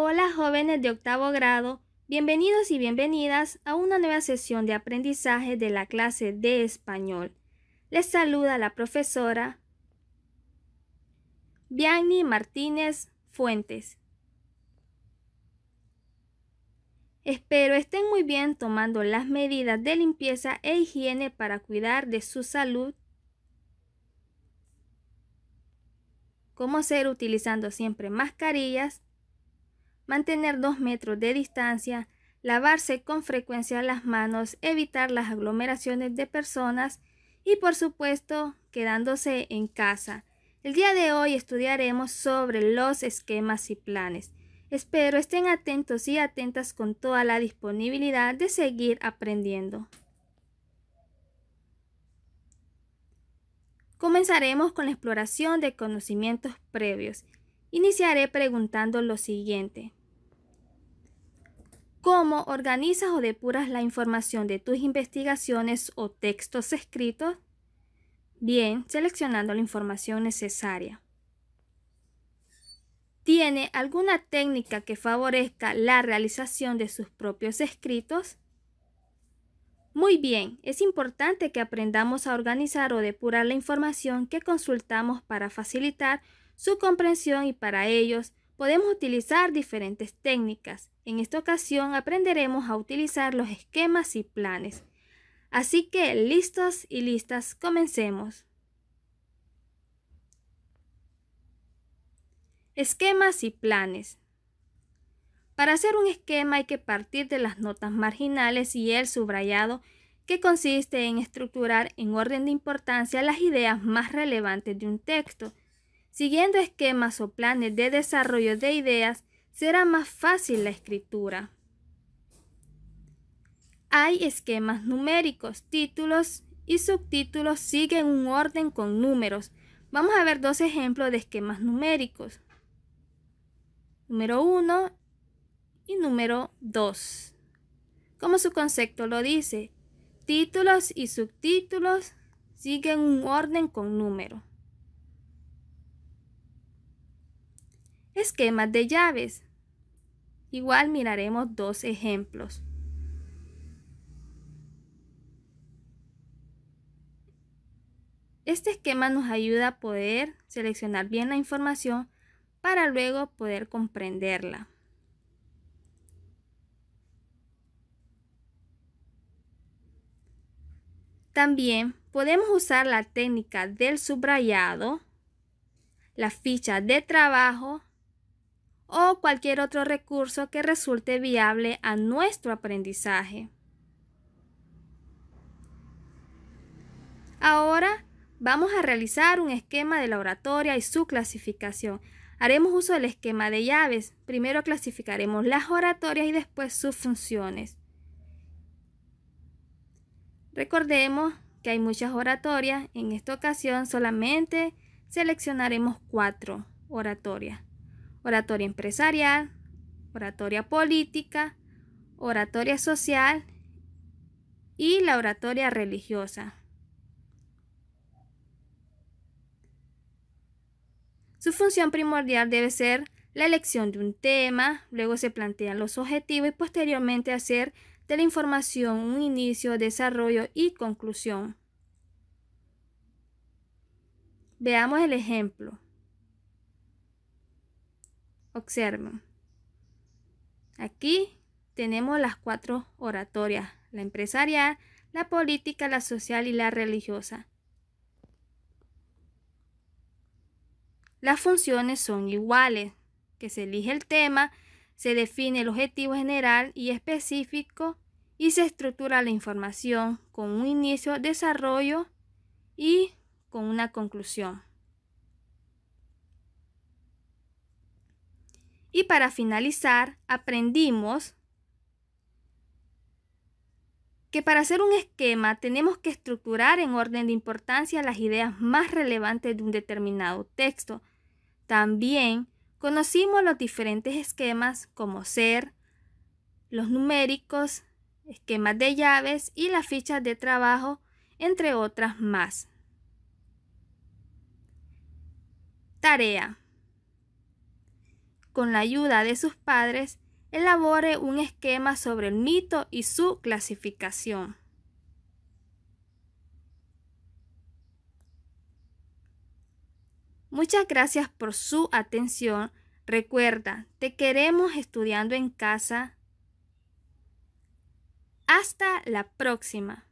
Hola jóvenes de octavo grado, bienvenidos y bienvenidas a una nueva sesión de aprendizaje de la clase de español. Les saluda la profesora Bianni Martínez Fuentes. Espero estén muy bien tomando las medidas de limpieza e higiene para cuidar de su salud. Cómo ser utilizando siempre mascarillas mantener dos metros de distancia, lavarse con frecuencia las manos, evitar las aglomeraciones de personas y por supuesto quedándose en casa. El día de hoy estudiaremos sobre los esquemas y planes. Espero estén atentos y atentas con toda la disponibilidad de seguir aprendiendo. Comenzaremos con la exploración de conocimientos previos. Iniciaré preguntando lo siguiente cómo organizas o depuras la información de tus investigaciones o textos escritos, bien seleccionando la información necesaria. ¿Tiene alguna técnica que favorezca la realización de sus propios escritos? Muy bien, es importante que aprendamos a organizar o depurar la información que consultamos para facilitar su comprensión y para ellos podemos utilizar diferentes técnicas, en esta ocasión aprenderemos a utilizar los esquemas y planes. Así que listos y listas, comencemos. Esquemas y planes. Para hacer un esquema hay que partir de las notas marginales y el subrayado que consiste en estructurar en orden de importancia las ideas más relevantes de un texto, siguiendo esquemas o planes de desarrollo de ideas será más fácil la escritura. Hay esquemas numéricos, títulos y subtítulos siguen un orden con números. Vamos a ver dos ejemplos de esquemas numéricos. Número 1 y número 2. Como su concepto lo dice, títulos y subtítulos siguen un orden con número. Esquemas de llaves. Igual miraremos dos ejemplos. Este esquema nos ayuda a poder seleccionar bien la información para luego poder comprenderla. También podemos usar la técnica del subrayado, la ficha de trabajo o cualquier otro recurso que resulte viable a nuestro aprendizaje. Ahora vamos a realizar un esquema de la oratoria y su clasificación. Haremos uso del esquema de llaves. Primero clasificaremos las oratorias y después sus funciones. Recordemos que hay muchas oratorias. En esta ocasión solamente seleccionaremos cuatro oratorias oratoria empresarial, oratoria política, oratoria social y la oratoria religiosa. Su función primordial debe ser la elección de un tema, luego se plantean los objetivos y posteriormente hacer de la información un inicio, desarrollo y conclusión. Veamos el ejemplo. Observen. Aquí tenemos las cuatro oratorias, la empresarial, la política, la social y la religiosa. Las funciones son iguales, que se elige el tema, se define el objetivo general y específico y se estructura la información con un inicio, desarrollo y con una conclusión. Y para finalizar, aprendimos que para hacer un esquema tenemos que estructurar en orden de importancia las ideas más relevantes de un determinado texto. También conocimos los diferentes esquemas como ser, los numéricos, esquemas de llaves y las fichas de trabajo, entre otras más. Tarea con la ayuda de sus padres, elabore un esquema sobre el mito y su clasificación. Muchas gracias por su atención. Recuerda, te queremos estudiando en casa. Hasta la próxima.